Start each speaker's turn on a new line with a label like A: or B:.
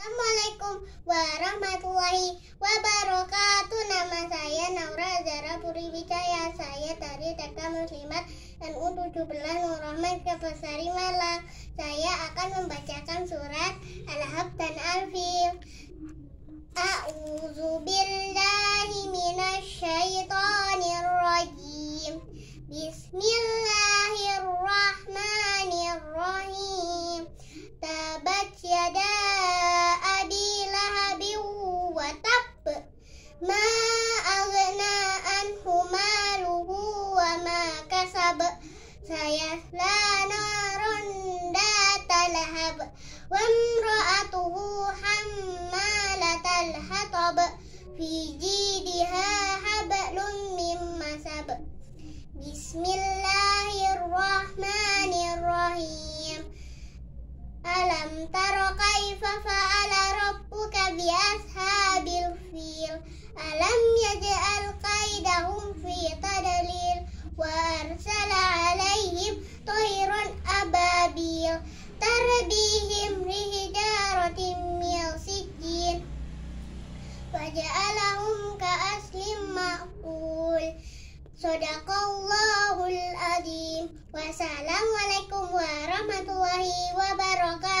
A: Assalamualaikum warahmatullahi wabarakatuh. Nama saya Naura Zara Puri Wijaya. Saya dari TK Muslimat NU 17 Nur Rahman Malang. Saya akan membacakan surat al Hab dan Al-Fil. A'udzu billahi minasyaitonir rajim. Bismillahirrahmanirrahim. Tabat ya سيصلى نارا ذات لهب وامرأته حمالة الحطب في جيدها حبل من مسب بسم الله الرحمن الرحيم ألم تر كيف فعل ربك بأصحاب الفيل ألم يجعل قيدهم في ladihim rihidaratim mil sijin waja'alahum ka'aslim ma'kul sadaqallahul adim wassalamualaikum warahmatullahi wabarakatuh